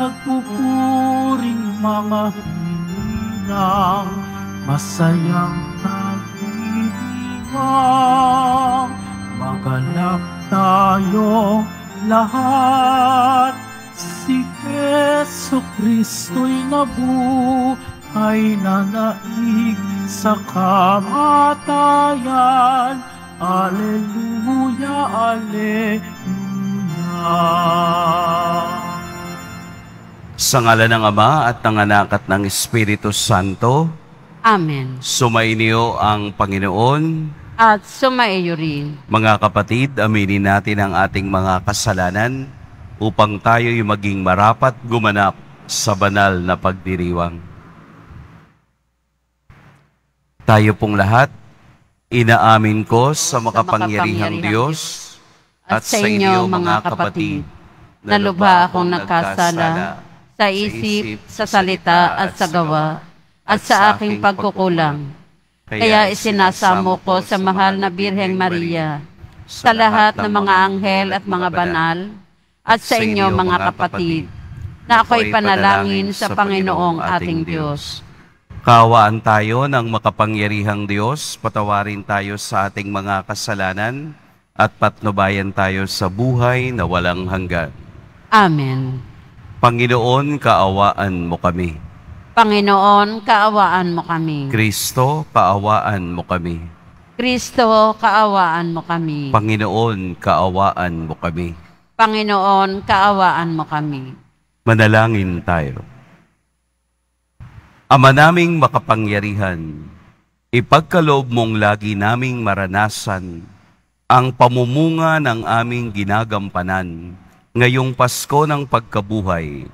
Nagpupuring mga hinang Masayang pag-ibang Magalap tayo lahat Si Keso Kristo'y nabuhay na naig sa kamatayan Aleluya, Aleluya sa ngala ng Ama at ng Anak at ng Espiritu Santo. Amen. Sumainyo ang Panginoon. At sumaiyo rin. Mga kapatid, aminin natin ang ating mga kasalanan upang tayo tayo'y maging marapat gumanap sa banal na pagdiriwang. Tayo pong lahat, inaamin ko sa makapangyarihang Diyos at sa inyo, mga kapatid, na lubha akong nagkasala sa isip, sa salita at sa gawa, at sa aking pagkukulang. Kaya isinasamo ko sa mahal na Birheng Maria, sa lahat ng mga anghel at mga banal, at sa inyo mga kapatid, na ako'y panalangin sa Panginoong ating Diyos. Kawaan tayo ng makapangyarihang Diyos, patawarin tayo sa ating mga kasalanan, at patnubayan tayo sa buhay na walang hanggan. Amen. Panginoon, kaawaan mo kami. Panginoon, kaawaan mo kami. Kristo, kaawaan mo kami. Kristo, kaawaan mo kami. Panginoon, kaawaan mo kami. Panginoon, kaawaan mo kami. Manalangin tayo. Ama naming makapangyarihan, ipagkaloob mong lagi naming maranasan ang pamumunga ng aming ginagampanan ngayong Pasko ng Pagkabuhay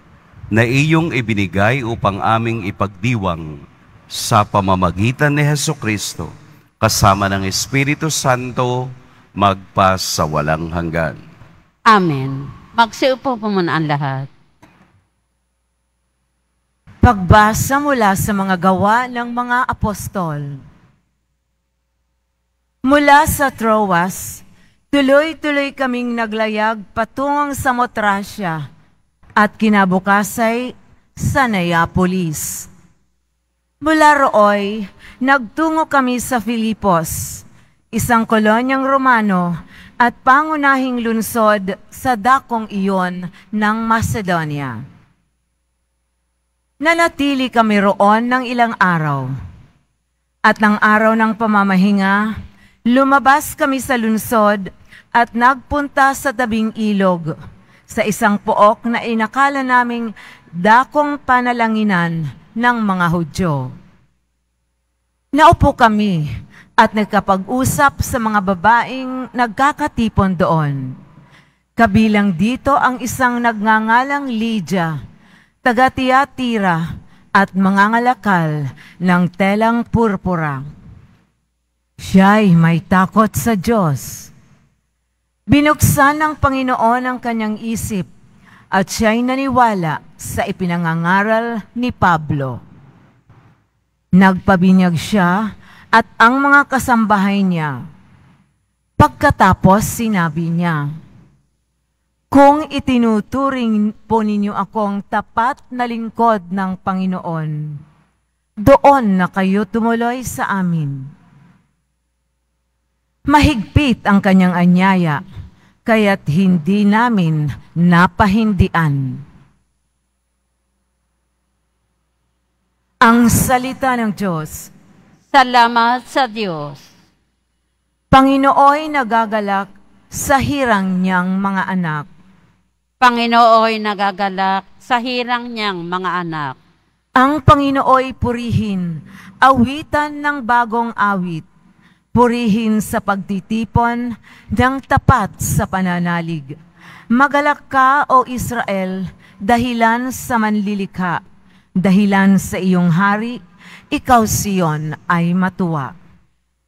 na iyong ibinigay upang aming ipagdiwang sa pamamagitan ni Heso Kristo kasama ng Espiritu Santo magpa sa walang hanggan. Amen. Magsiupo po muna ang lahat. Pagbasa mula sa mga gawa ng mga apostol. Mula sa Troas, tuloy-tuloy kaming naglayag patungong sa Motrasya at kinabukasay sa Nayapolis. Mula rooy, nagtungo kami sa Filipos, isang kolonyang Romano at pangunahing lunsod sa dakong iyon ng Macedonia. Nanatili kami roon ng ilang araw. At ng araw ng pamamahinga, Lumabas kami sa lunsod at nagpunta sa tabing ilog sa isang pook na inakala naming dakong panalanginan ng mga Hudyo. Naupo kami at nagkapag-usap sa mga babaeng nagkakatipon doon. Kabilang dito ang isang nagngangalang Lydia, taga-Tiatira at mangangalakal ng telang purpura Siya'y may takot sa Diyos. Binuksan ng Panginoon ang kanyang isip at siya'y naniwala sa ipinangangaral ni Pablo. Nagpabinyag siya at ang mga kasambahay niya. Pagkatapos sinabi niya, Kung itinuturing po ninyo akong tapat na lingkod ng Panginoon, doon na kayo tumuloy sa amin Mahigpit ang kanyang anyaya, kaya't hindi namin napahindian. Ang salita ng Diyos. Salamat sa Diyos. Panginooy nagagalak sa hirang niyang mga anak. Panginooy nagagalak sa hirang niyang mga anak. Ang Panginooy purihin, awitan ng bagong awit Purihin sa pagtitipon ng tapat sa pananalig. Magalak ka, O Israel, dahilan sa manlilika, dahilan sa iyong hari, ikaw siyon ay matuwa.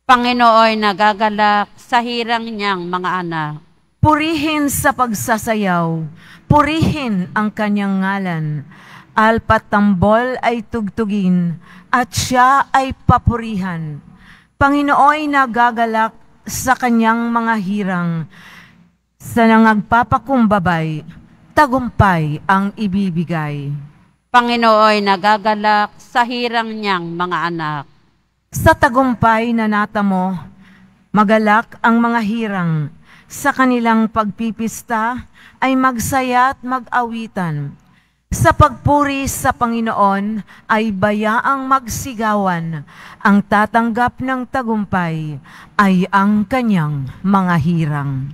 Panginoon, nagagalak sa hirang niyang mga anak. Purihin sa pagsasayaw, purihin ang kanyang ngalan. Alpat tambol ay tugtugin, at siya ay papurihan Panginooy nagagalak sa kanyang mga hirang, sa nangagpapakumbabay, tagumpay ang ibibigay. Panginooy nagagalak sa hirang niyang mga anak. Sa tagumpay na natamo, magalak ang mga hirang, sa kanilang pagpipista ay magsaya at mag-awitan sa pagpuri sa Panginoon ay bayaang magsigawan, ang tatanggap ng tagumpay ay ang kanyang mga hirang.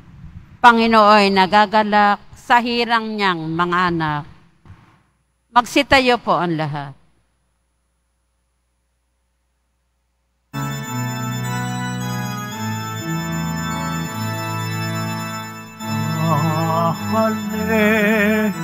Panginoon, nagagalak sa hirang niyang mga anak. Magsitayo po ang lahat. Ah, hallelujah.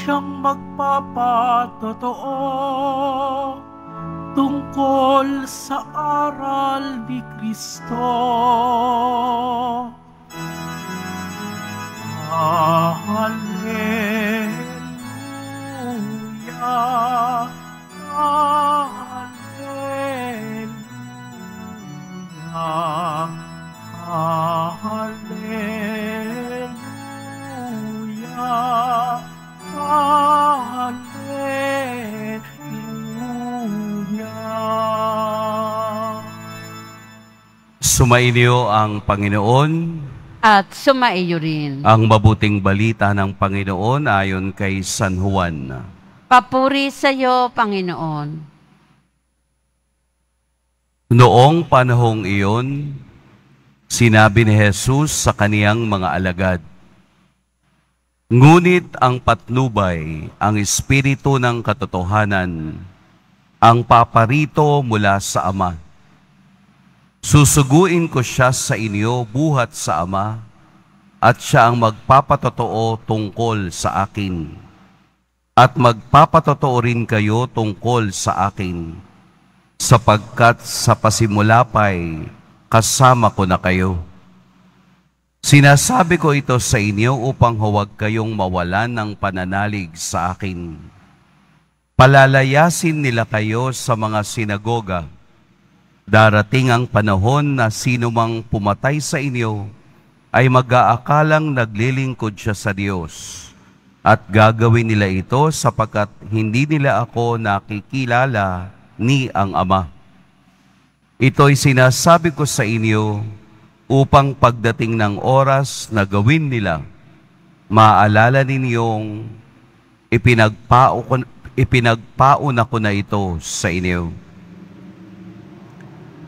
siyang magpapatotoo tungkol sa aral ni Kristo. Hallelujah, Hallelujah, Hallelujah. Sumainyo ang Panginoon at sumaiyo rin ang mabuting balita ng Panginoon ayon kay San Juan. Papuri sa iyo, Panginoon. Noong panahong iyon, sinabi ni Jesus sa kaniyang mga alagad, Ngunit ang patnubay, ang espiritu ng katotohanan, ang paparito mula sa Ama Susuguin ko siya sa inyo buhat sa Ama at siya ang magpapatotoo tungkol sa akin. At magpapatotoo rin kayo tungkol sa akin sapagkat sa pasimula pa'y kasama ko na kayo. Sinasabi ko ito sa inyo upang huwag kayong mawalan ng pananalig sa akin. Palalayasin nila kayo sa mga sinagoga Darating ang panahon na sinumang pumatay sa inyo ay mag-aakalang naglilingkod siya sa Diyos. At gagawin nila ito sapagkat hindi nila ako nakikilala ni ang Ama. Ito'y sinasabi ko sa inyo upang pagdating ng oras na gawin nila, maalala ninyong ipinagpaon, ipinagpaon ako na ito sa inyo.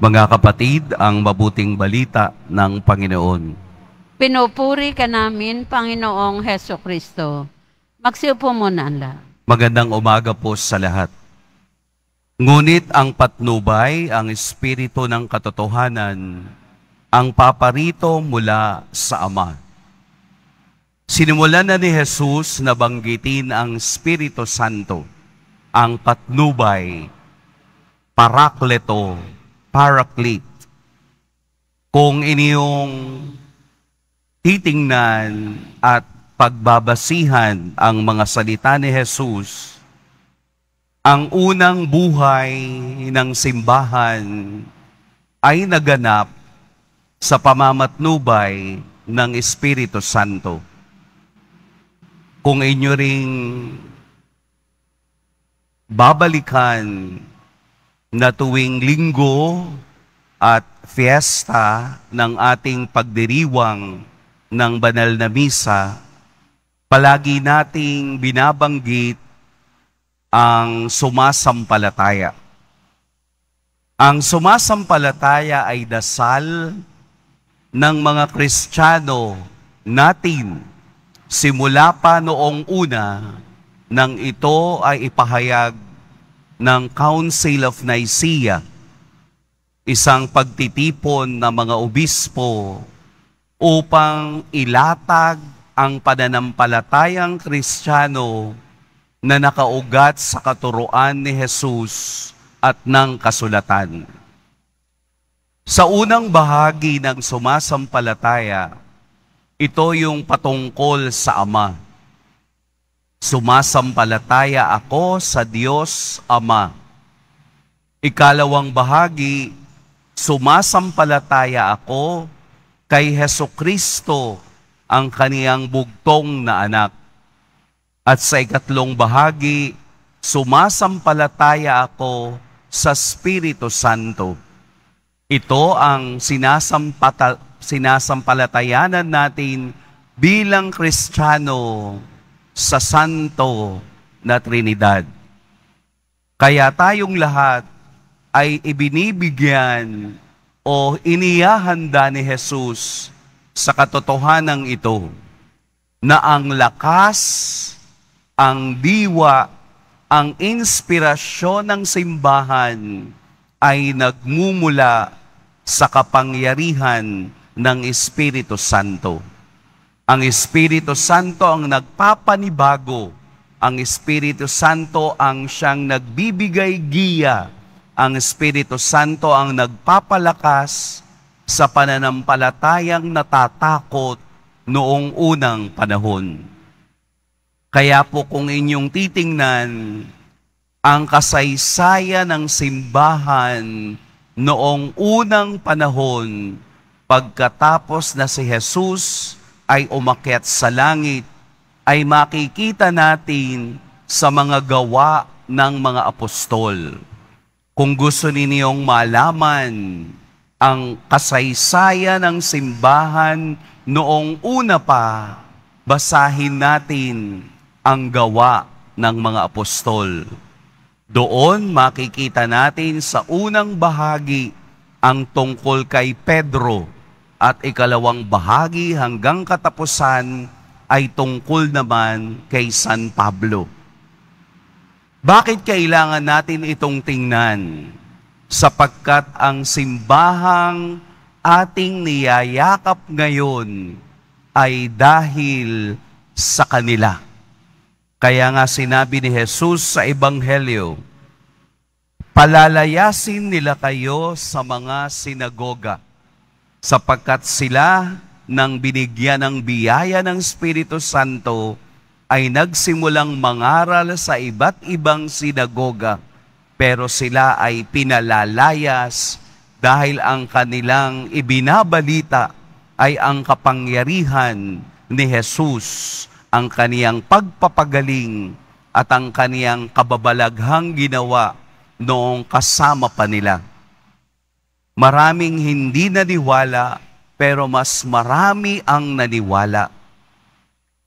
Mga kapatid, ang mabuting balita ng Panginoon. Pinupuri ka namin, Panginoong Heso Kristo. Magsiupo muna ang Magandang umaga po sa lahat. Ngunit ang patnubay, ang espiritu ng katotohanan, ang paparito mula sa Ama. Sinimulan na ni Jesus na banggitin ang Espiritu Santo, ang patnubay, parakleto, paraclete. Kung inyong titingnan at pagbabasihan ang mga salita ni Jesus, ang unang buhay ng simbahan ay naganap sa pamamatnubay ng Espiritu Santo. Kung inyo ring babalikan na tuwing linggo at fiesta ng ating pagdiriwang ng banal na misa, palagi nating binabanggit ang sumasampalataya. Ang sumasampalataya ay dasal ng mga Kristiyano natin simula pa noong una nang ito ay ipahayag ng Council of Nicaea, isang pagtitipon ng mga obispo upang ilatag ang pananampalatayang Kristiyano na nakaugat sa katuroan ni Jesus at ng kasulatan. Sa unang bahagi ng sumasampalataya, ito yung patungkol sa Ama Sumasampalataya ako sa Diyos Ama. Ikalawang bahagi, sumasampalataya ako kay Heso Kristo, ang kaniyang bugtong na anak. At sa ikatlong bahagi, sumasampalataya ako sa Espiritu Santo. Ito ang sinasampalatayanan natin bilang Kristiyano sa Santo na Trinidad. Kaya tayong lahat ay ibinibigyan o iniyahanda ni Jesus sa katotohanan ito na ang lakas, ang diwa, ang inspirasyon ng simbahan ay nagmumula sa kapangyarihan ng Espiritu Santo. Ang Espiritu Santo ang nagpapanibago. Ang Espiritu Santo ang siyang nagbibigay giya. Ang Espiritu Santo ang nagpapalakas sa pananampalatayang natatakot noong unang panahon. Kaya po kung inyong titingnan ang kasaysayan ng simbahan noong unang panahon pagkatapos na si Jesus ay umakyat sa langit, ay makikita natin sa mga gawa ng mga apostol. Kung gusto ninyong malaman ang kasaysayan ng simbahan noong una pa, basahin natin ang gawa ng mga apostol. Doon makikita natin sa unang bahagi ang tungkol kay Pedro at ikalawang bahagi hanggang katapusan ay tungkol naman kay San Pablo. Bakit kailangan natin itong tingnan? Sapagkat ang simbahang ating niyayakap ngayon ay dahil sa kanila. Kaya nga sinabi ni Jesus sa Ebanghelyo, Palalayasin nila kayo sa mga sinagoga sapagkat sila nang binigyan ng biyaya ng Espiritu Santo ay nagsimulang mangaral sa iba't ibang sinagoga pero sila ay pinalalayas dahil ang kanilang ibinabalita ay ang kapangyarihan ni Jesus, ang kaniyang pagpapagaling at ang kaniyang kababalaghang ginawa noong kasama pa nila. Maraming hindi naniwala, pero mas marami ang naniwala.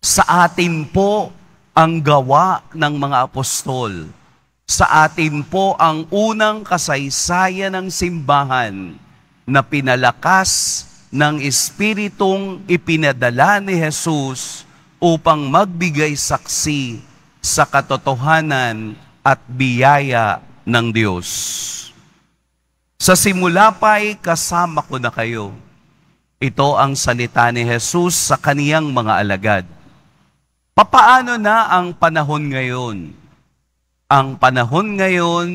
Sa atin po ang gawa ng mga apostol. Sa atin po ang unang kasaysayan ng simbahan na pinalakas ng Espiritong ipinadala ni Jesus upang magbigay saksi sa katotohanan at biyaya ng Diyos. Sa simula pa'y kasama ko na kayo. Ito ang salita ni Jesus sa kaniyang mga alagad. Papaano na ang panahon ngayon? Ang panahon ngayon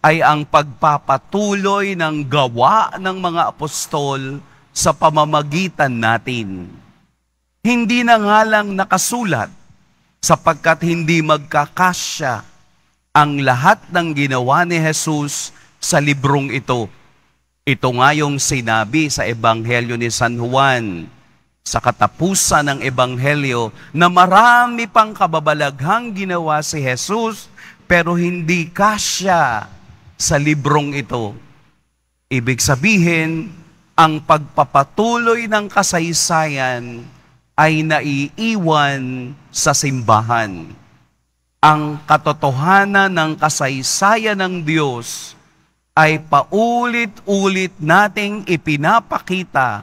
ay ang pagpapatuloy ng gawa ng mga apostol sa pamamagitan natin. Hindi na nga lang nakasulat sapagkat hindi magkakasya ang lahat ng ginawa ni Jesus sa librong ito. Ito nga yung sinabi sa Ebanghelyo ni San Juan, sa katapusan ng Ebanghelyo, na marami pang kababalaghang ginawa si Jesus, pero hindi kasya sa librong ito. Ibig sabihin, ang pagpapatuloy ng kasaysayan ay naiiwan sa simbahan. Ang katotohanan ng kasaysayan ng Diyos ay paulit-ulit nating ipinapakita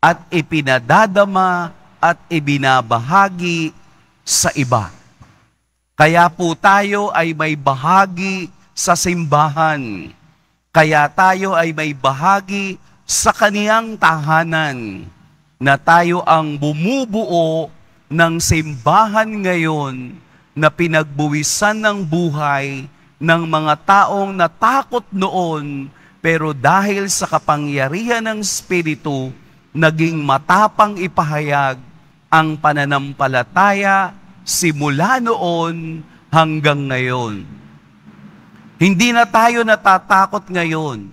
at ipinadadama at ibinabahagi sa iba. Kaya po tayo ay may bahagi sa simbahan. Kaya tayo ay may bahagi sa kaniyang tahanan na tayo ang bumubuo ng simbahan ngayon na pinagbuwisan ng buhay ng mga taong natakot noon, pero dahil sa kapangyarihan ng Espiritu, naging matapang ipahayag ang pananampalataya simula noon hanggang ngayon. Hindi na tayo natatakot ngayon,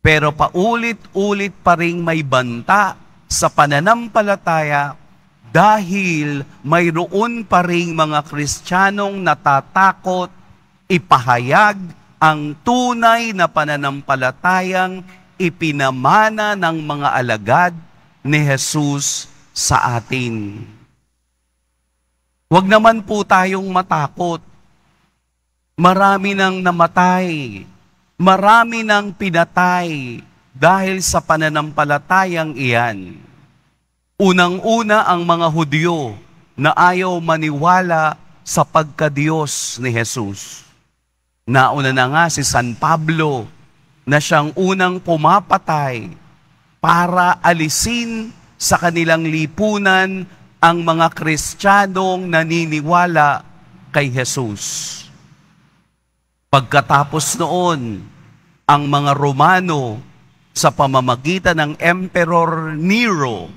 pero paulit-ulit pa rin may banta sa pananampalataya dahil mayroon pa rin mga Kristiyanong natatakot ipahayag ang tunay na pananampalatayang ipinamana ng mga alagad ni Jesus sa atin. Huwag naman po tayong matakot. Marami nang namatay. Marami nang pinatay dahil sa pananampalatayang iyan. Unang-una ang mga Hudyo na ayaw maniwala sa pagkadiyos ni Jesus. Nauna na nga si San Pablo na siyang unang pumapatay para alisin sa kanilang lipunan ang mga Kristiyanong naniniwala kay Jesus. Pagkatapos noon, ang mga Romano sa pamamagitan ng Emperor Nero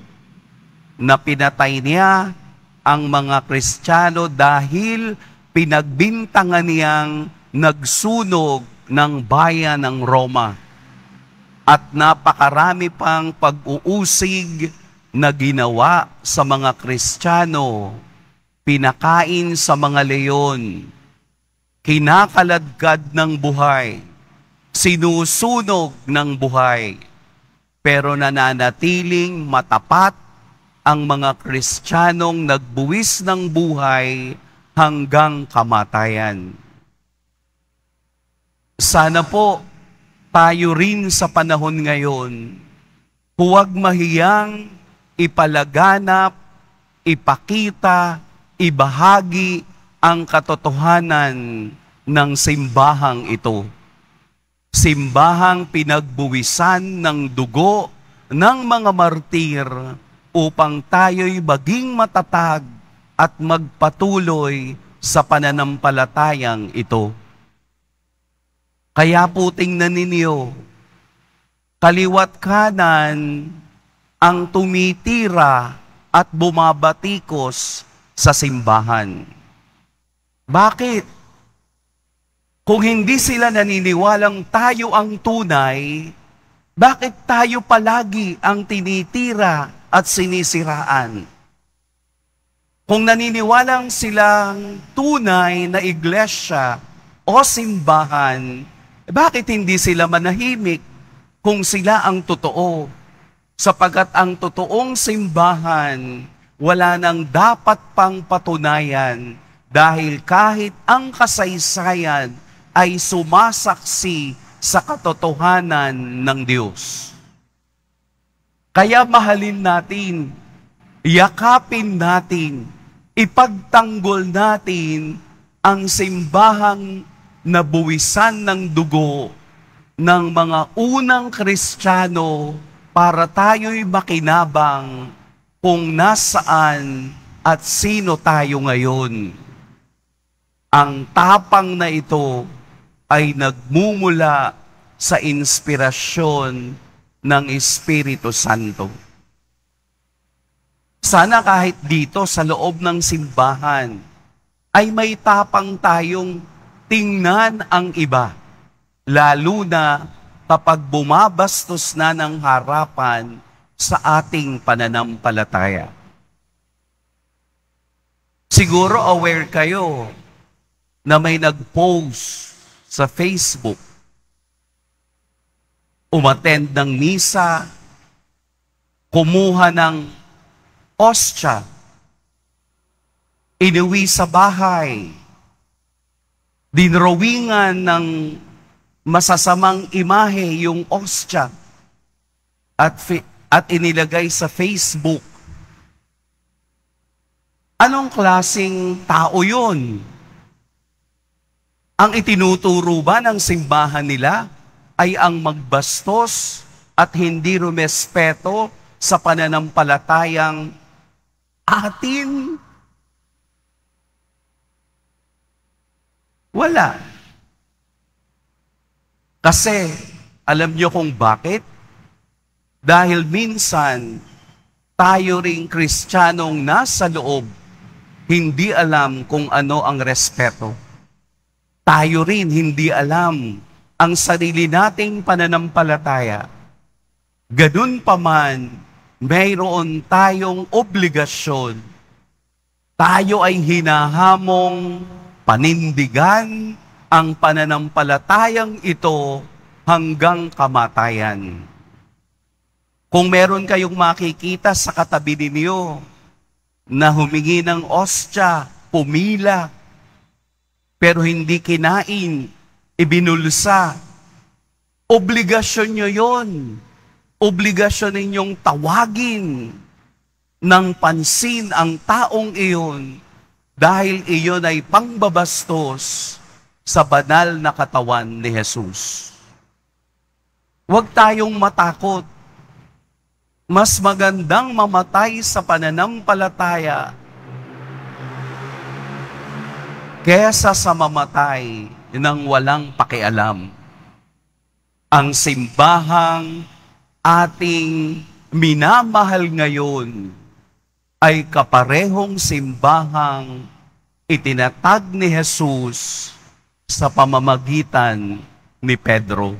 na pinatay niya ang mga Kristiyano dahil pinagbintangan niyang nagsunog ng bayan ng Roma at napakarami pang pag-uusig na ginawa sa mga Kristiyano, pinakain sa mga leyon, kinakaladkad ng buhay, sinusunog ng buhay, pero nananatiling matapat ang mga Kristiyanong nagbuwis ng buhay hanggang kamatayan. Sana po tayo rin sa panahon ngayon, huwag mahiyang ipalaganap, ipakita, ibahagi ang katotohanan ng simbahang ito. Simbahang pinagbuwisan ng dugo ng mga martir upang tayo'y maging matatag at magpatuloy sa pananampalatayang ito. Kaya po tingnan ninyo, kaliwat kanan ang tumitira at bumabatikos sa simbahan. Bakit? Kung hindi sila naniniwalang tayo ang tunay, bakit tayo palagi ang tinitira at sinisiraan? Kung naniniwalang silang tunay na iglesia o simbahan, eh, bakit hindi sila manahimik kung sila ang totoo? Sapagat ang totoong simbahan wala nang dapat pang patunayan dahil kahit ang kasaysayan ay sumasaksi sa katotohanan ng Diyos. Kaya mahalin natin, yakapin natin, ipagtanggol natin ang simbahang nabuwisan ng dugo ng mga unang kristyano para tayo'y makinabang kung nasaan at sino tayo ngayon. Ang tapang na ito ay nagmumula sa inspirasyon ng Espiritu Santo. Sana kahit dito sa loob ng simbahan ay may tapang tayong tingnan ang iba, lalo na kapag bumabastos na ng harapan sa ating pananampalataya. Siguro aware kayo na may nag-post sa Facebook, umattend ng misa, kumuha ng ostya, inuwi sa bahay, dinrawingan ng masasamang imahe yung ostya at, at inilagay sa Facebook. Anong klasing tao yun? Ang itinuturo ba ng simbahan nila ay ang magbastos at hindi rumespeto sa pananampalatayang atin Wala. Kasi, alam niyo kung bakit? Dahil minsan, tayo ring kristyanong nasa loob, hindi alam kung ano ang respeto. Tayo rin hindi alam ang sarili nating pananampalataya. Ganun pa man, mayroon tayong obligasyon. Tayo ay hinahamong panindigan ang pananampalatayang ito hanggang kamatayan. Kung meron kayong makikita sa katabi ninyo na humingi ng ostya, pumila, pero hindi kinain, ibinulsa, obligasyon nyo yon. Obligasyon ninyong tawagin ng pansin ang taong iyon dahil iyon ay pangbabastos sa banal na katawan ni Jesus. Huwag tayong matakot. Mas magandang mamatay sa pananampalataya kesa sa mamatay ng walang pakialam. Ang simbahang ating minamahal ngayon ay kaparehong simbahang itinatag ni Jesus sa pamamagitan ni Pedro.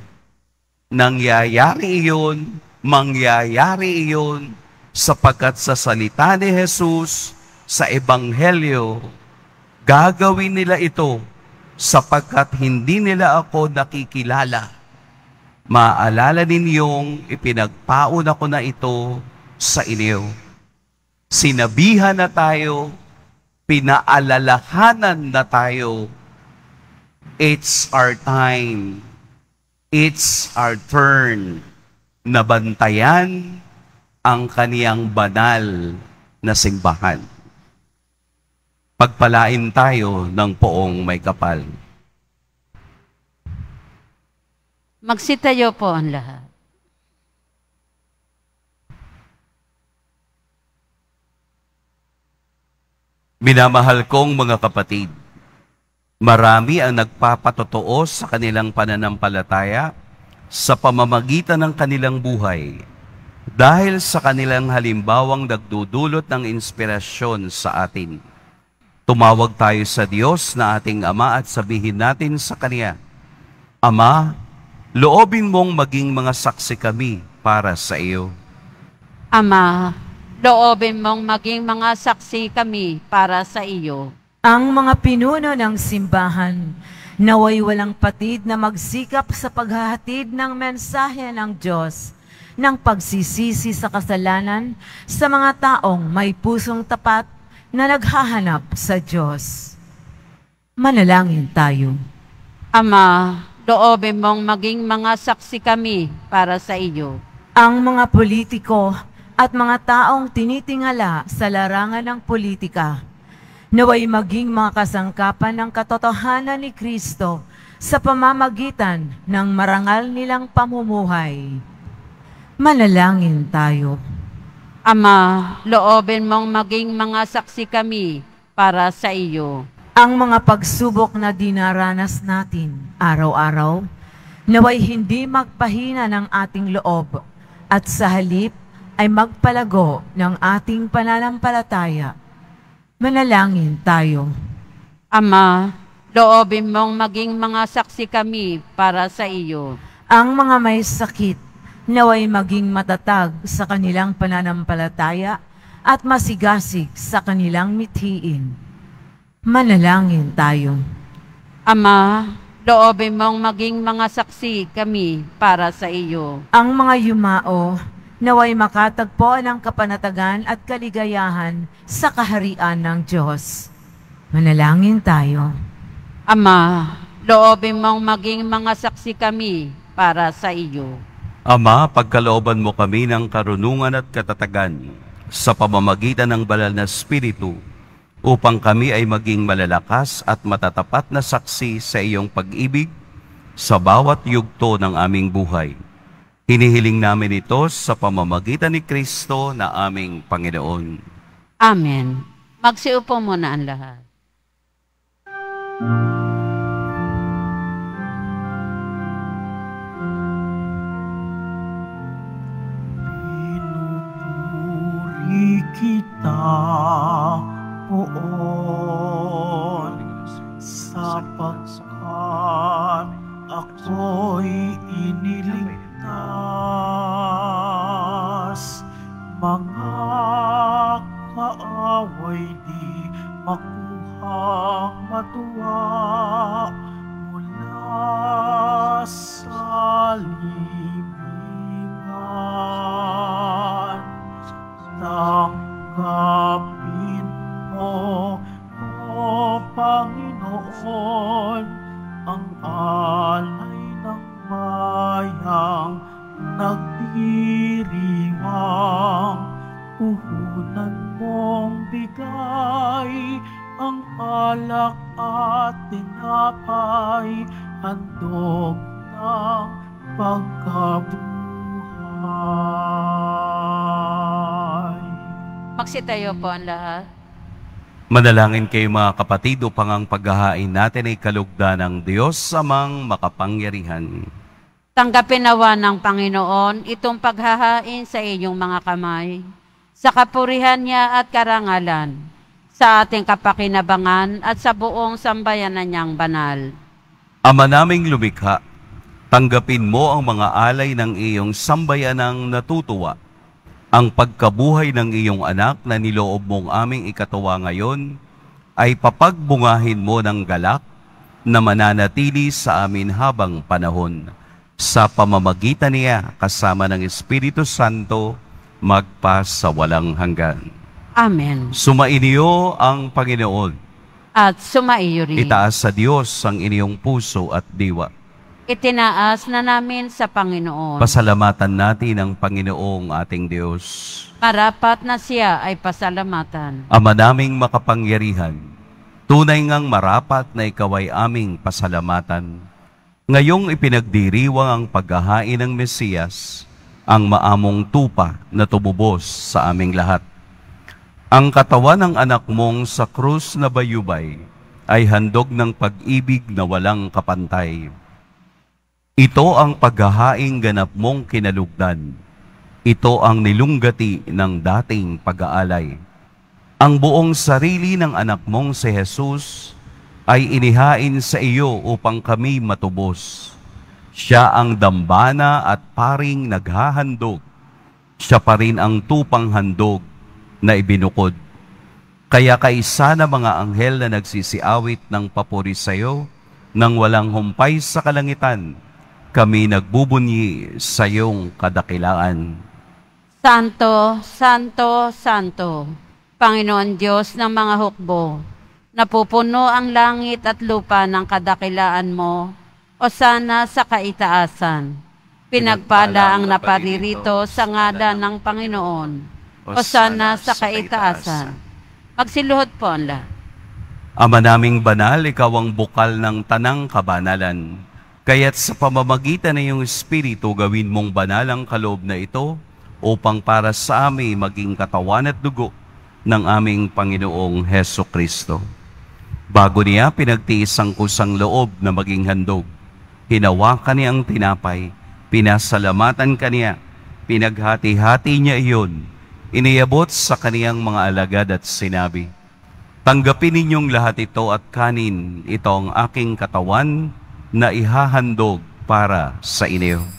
Nangyayari iyon, mangyayari iyon, sapagkat sa salita ni Jesus, sa Ebanghelyo, gagawin nila ito sapagkat hindi nila ako nakikilala. Maalala ninyong ipinagpaon ako na ito sa inyo sinabihan na tayo, pinaalalahanan na tayo, it's our time, it's our turn na bantayan ang kaniyang banal na simbahan. Pagpalain tayo ng poong may kapal. Magsitayo po ang lahat. Minamahal kong mga kapatid, marami ang nagpapatotoo sa kanilang pananampalataya sa pamamagitan ng kanilang buhay dahil sa kanilang halimbawang nagdudulot ng inspirasyon sa atin. Tumawag tayo sa Diyos na ating Ama at sabihin natin sa Kanya, Ama, loobin mong maging mga saksi kami para sa iyo. Ama, Loobin mong maging mga saksi kami para sa iyo. Ang mga pinuno ng simbahan, naway walang patid na magsikap sa paghahatid ng mensahe ng Diyos, ng pagsisisi sa kasalanan sa mga taong may pusong tapat na naghahanap sa Diyos. Manalangin tayo. Ama, loobin mong maging mga saksi kami para sa iyo. Ang mga politiko, at mga taong tinitingala sa larangan ng politika naway maging mga kasangkapan ng katotohanan ni Kristo sa pamamagitan ng marangal nilang pamumuhay. Manalangin tayo. Ama, loobin mong maging mga saksi kami para sa iyo. Ang mga pagsubok na dinaranas natin araw-araw, naway hindi magpahina ng ating loob at sa halip ay magpalago ng ating pananampalataya. Manalangin tayo. Ama, loobin mong maging mga saksi kami para sa iyo. Ang mga may sakit naway maging matatag sa kanilang pananampalataya at masigasig sa kanilang mithiin. Manalangin tayo. Ama, loobin mong maging mga saksi kami para sa iyo. Ang mga yumao naway makatagpuan ang kapanatagan at kaligayahan sa kaharian ng Diyos. Manalangin tayo. Ama, loobin mong maging mga saksi kami para sa iyo. Ama, pagkalooban mo kami ng karunungan at katatagan sa pamamagitan ng banal na Espiritu upang kami ay maging malalakas at matatapat na saksi sa iyong pag-ibig sa bawat yugto ng aming buhay Hinihiling namin ito sa pamamagitan ni Kristo na aming Panginoon. Amen. Magsiupo muna ang lahat. Pinupuri kita, Poon, sapagkat ako'y ang nagdiriwang puhunan mong bigay ang alak at tinapay handog ng pagkabuhay. Magsitayo po ang lahat. Manalangin kayo mga kapatid upang ang paghahain natin ay kalugda ng Diyos samang makapangyarihan. Tanggapin nawa ng Panginoon itong paghahain sa inyong mga kamay, sa kapurihan niya at karangalan, sa ating kapakinabangan at sa buong sambayanan niyang banal. Ama naming lumikha, tanggapin mo ang mga alay ng iyong sambayanang natutuwa, ang pagkabuhay ng iyong anak na niloob mong aming ikatawa ngayon, ay papagbungahin mo ng galak na mananatili sa amin habang panahon sa pamamagitan niya kasama ng Espiritu Santo magpa sa walang hanggan. Amen. Sumainyo ang Panginoon. At sumaiyo rin. Itaas sa Diyos ang inyong puso at diwa. Itinaas na namin sa Panginoon. Pasalamatan natin ang Panginoong ating Diyos. Marapat na siya ay pasalamatan. Ama naming makapangyarihan, tunay ngang marapat na ikaw ay aming pasalamatan Ngayong ipinagdiriwang ang paghahain ng Mesiyas, ang maamong tupa na tububos sa aming lahat. Ang katawan ng anak mong sa krus na bayubay ay handog ng pag-ibig na walang kapantay. Ito ang paghahain ganap mong kinalugdan. Ito ang nilunggati ng dating pag-aalay. Ang buong sarili ng anak mong si Jesus ay inihain sa iyo upang kami matubos. Siya ang dambana at paring naghahandog. Siya pa rin ang tupang handog na ibinukod. Kaya kaisa na mga anghel na nagsisiawit ng papuri sa iyo, nang walang humpay sa kalangitan, kami nagbubunyi sa iyong kadakilaan. Santo, Santo, Santo, Panginoon Diyos ng mga hukbo, Napupuno ang langit at lupa ng kadakilaan mo, o sana sa kaitaasan. Pinagpala ang naparirito sa ngada ng Panginoon, o sana sa kaitaasan. Magsiluhod po ang Ama naming banal, ikaw ang bukal ng tanang kabanalan. Kaya't sa pamamagitan ng iyong Espiritu, gawin mong banal ang kaloob na ito upang para sa amin maging katawan at dugo ng aming Panginoong Heso Kristo. Bago niya pinagtiis ang kusang loob na maging handog, hinawakan niya ang tinapay, pinasalamatan kaniya, pinaghati-hati niya iyon, iniyabot sa kaniyang mga alagad at sinabi, Tanggapin ninyong lahat ito at kanin, ito ang aking katawan na ihahandog para sa inyo.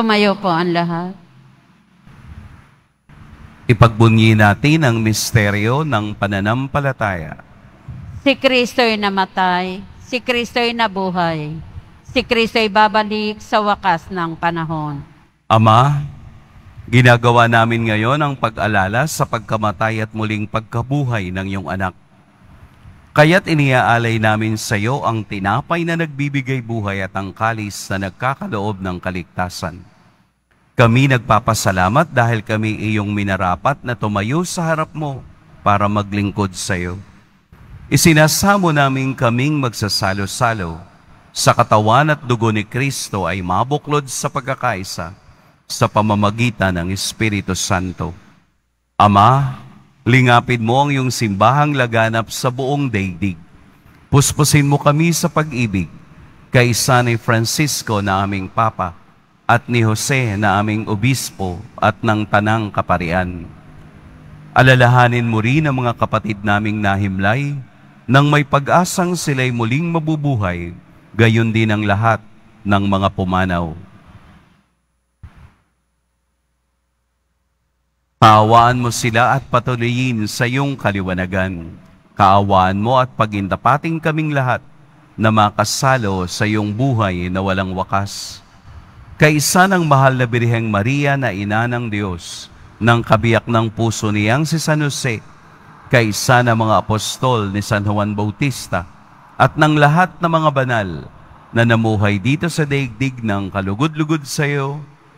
Tumayo po ang lahat. Ipagbunyi natin ang misteryo ng pananampalataya. Si Kristo'y namatay, si Kristo'y nabuhay, si Kristo'y babalik sa wakas ng panahon. Ama, ginagawa namin ngayon ang pag-alala sa pagkamatay at muling pagkabuhay ng iyong anak Kaya't iniaalay namin sa iyo ang tinapay na nagbibigay buhay at ang kalis na nagkakaloob ng kaligtasan. Kami nagpapasalamat dahil kami iyong minarapat na tumayo sa harap mo para maglingkod sa iyo. Isinasamo namin kaming magsasalo-salo sa katawan at dugo ni Kristo ay mabuklod sa pagkakaisa sa pamamagitan ng Espiritu Santo. Ama, Lingapin mo ang iyong simbahang laganap sa buong daigdig. Puspusin mo kami sa pag-ibig kay San Francisco na aming Papa at ni Jose na aming Obispo at ng Tanang Kaparian. Alalahanin mo rin ang mga kapatid naming nahimlay nang may pag-asang sila'y muling mabubuhay, gayon din ang lahat ng mga pumanaw Kaawaan mo sila at patuloyin sa iyong kaliwanagan. Kaawaan mo at pagindapating kaming lahat na makasalo sa iyong buhay na walang wakas. Kaisa ng mahal na Birheng Maria na ina ng Diyos, ng kabiyak ng puso niyang si San Jose, kaisa ng mga apostol ni San Juan Bautista, at ng lahat ng mga banal na namuhay dito sa daigdig ng kalugod-lugod sa iyo,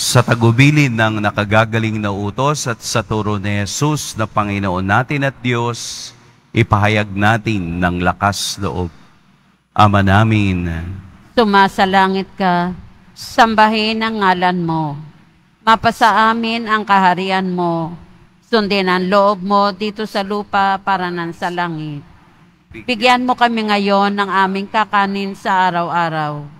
sa tagubilin ng nakagagaling na utos at sa turo ni Jesus na Panginoon natin at Diyos, ipahayag natin ng lakas loob. Ama namin, sumasalangit ka, sambahin ang ngalan mo, mapasaamin ang kaharian mo, sundin ang loob mo dito sa lupa para nang sa langit. Bigyan mo kami ngayon ng aming kakanin sa araw-araw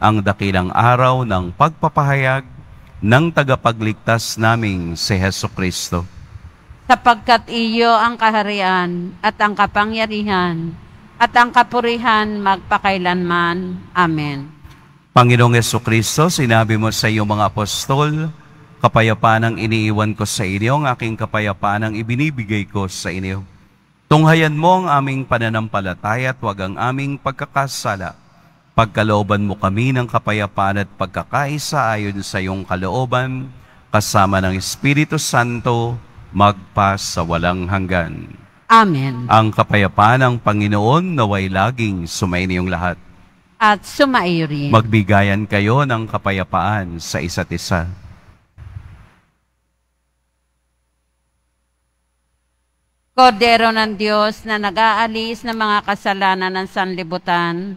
ang dakilang araw ng pagpapahayag ng tagapagligtas naming si Heso Kristo. Sapagkat iyo ang kaharian at ang kapangyarihan at ang kapurihan magpakailanman. Amen. Panginoong Yeso Kristo, sinabi mo sa iyong mga apostol, kapayapaan ang iniiwan ko sa inyo, ang aking kapayapaan ang ibinibigay ko sa inyo. Tunghayan mo ang aming pananampalataya at wag ang aming pagkakasala Pagkalooban mo kami ng kapayapaan at pagkakaisa ayon sa iyong kalooban, kasama ng Espiritu Santo, magpas sa walang hanggan. Amen. Ang kapayapaan ng Panginoon naway laging sumainiyong lahat. At sumairi. Magbigayan kayo ng kapayapaan sa isa't isa. Kordero ng Diyos na nag-aalis ng mga kasalanan ng sanlibutan,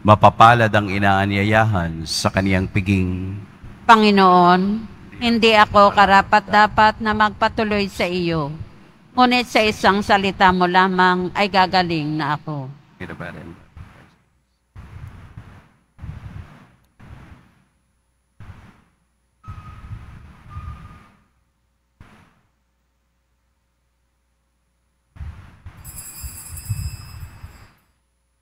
Mapapalad ang inaanyayahan sa kaniyang piging. Panginoon, hindi ako karapat-dapat na magpatuloy sa iyo. Ngunit sa isang salita mo lamang ay gagaling na ako. Kira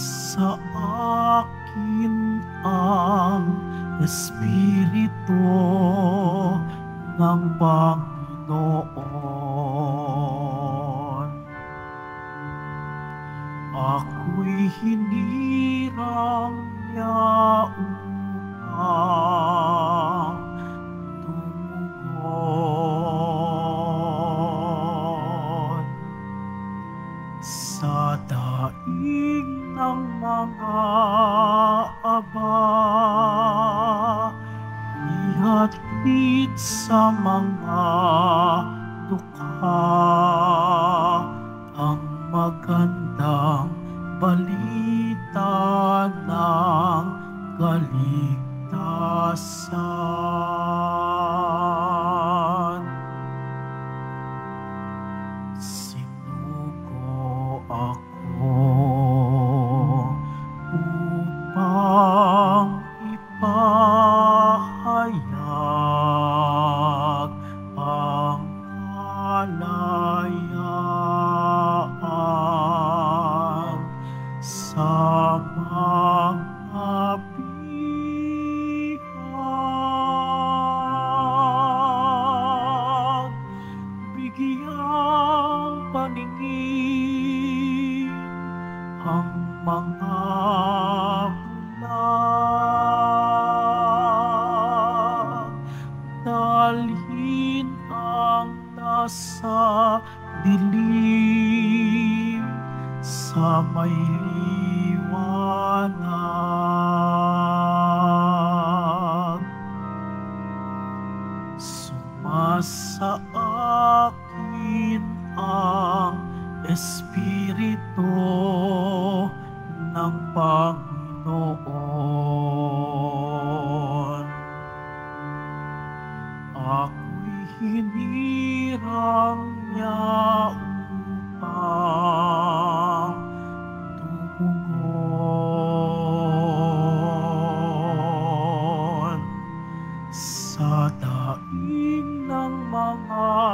sa akin ang Espiritu ng Panginoon. Ako'y hinirang niya upang Aba, ihatid sa mga dukha.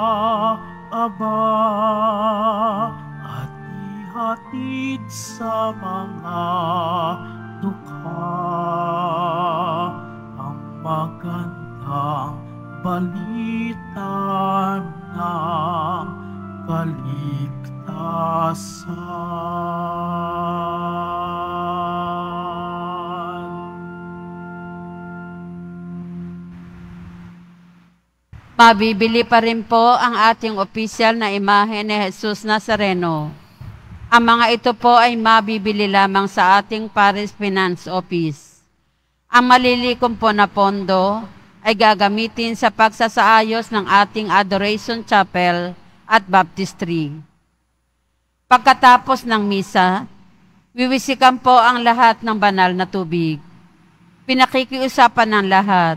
Aba at ihatid sa mga dukha ang magandang balita ng kaligtasan. Mabibili pa rin po ang ating opisyal na imahe ni Jesus Nazareno. Ang mga ito po ay mabibili lamang sa ating Paris Finance Office. Ang malilikom po na pondo ay gagamitin sa pagsasaayos ng ating Adoration Chapel at Baptistry. Pagkatapos ng misa, wiwisikan po ang lahat ng banal na tubig. Pinakikiusapan ng lahat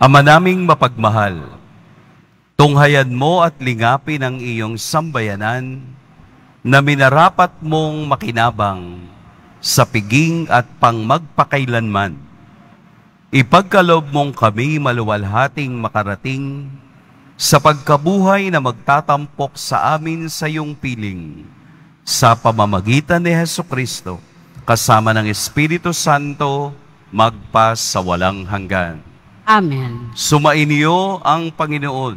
Ama naming mapagmahal, tunghayan mo at lingapin ang iyong sambayanan na minarapat mong makinabang sa piging at pangmagpakailanman. Ipagkalob mong kami maluwalhating makarating sa pagkabuhay na magtatampok sa amin sa iyong piling sa pamamagitan ni Heso Kristo kasama ng Espiritu Santo magpa sa walang hanggan. Amen. Sumainyo ang Panginoon.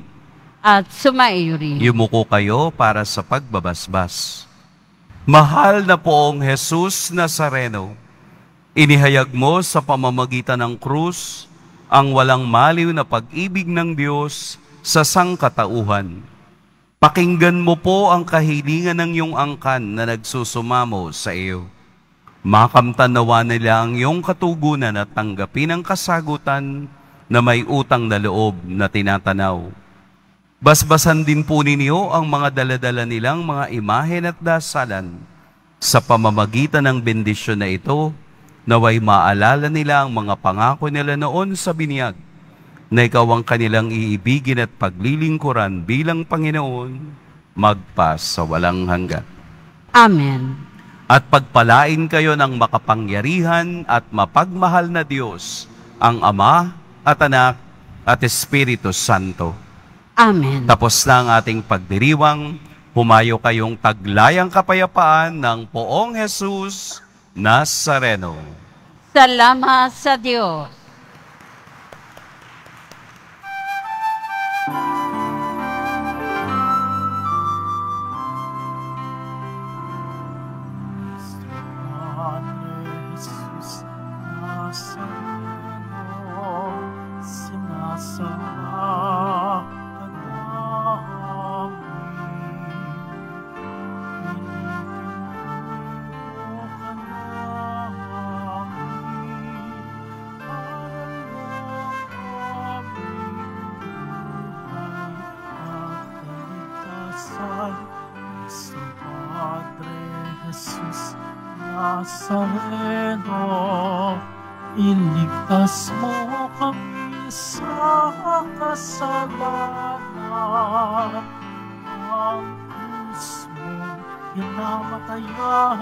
At sumaiyo rin. Yumuko kayo para sa pagbabasbas. Mahal na poong Jesus Nazareno, inihayag mo sa pamamagitan ng krus ang walang maliw na pag-ibig ng Diyos sa sangkatauhan. Pakinggan mo po ang kahilingan ng iyong angkan na nagsusumamo sa iyo. Makamtanawa nila ang iyong katugunan at tanggapin ang kasagutan na may utang na loob na tinatanaw. Basbasan din po ninyo ang mga daladala nilang mga imahen at dasalan sa pamamagitan ng bendisyon na ito naway maalala nila ang mga pangako nila noon sa binyag na ikaw ang kanilang iibigin at paglilingkuran bilang Panginoon magpas sa walang hanggan. Amen. At pagpalain kayo ng makapangyarihan at mapagmahal na Diyos, ang Ama, at Anak at Espiritu Santo. Amen. Tapos na ang ating pagdiriwang. Humayo kayong taglayang kapayapaan ng poong Jesus Nazareno. Salamat sa Diyos.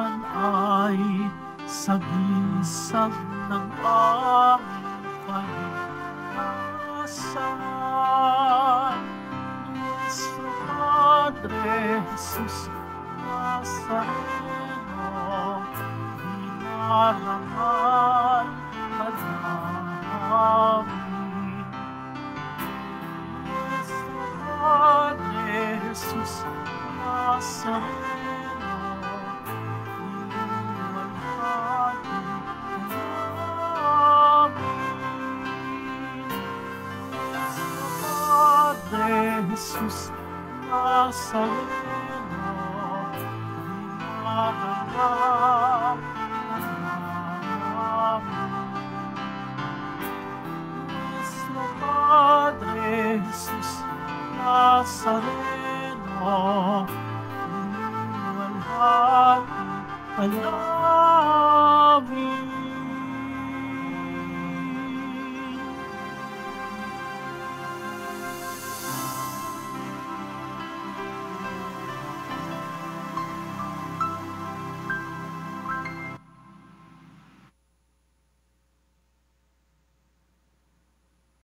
naman ay sa gisag ng aking kaligtasan. Nuestro Padre Jesus Nazareno, dinalangan ka namin. Nuestro Padre Jesus Nazareno, sorry.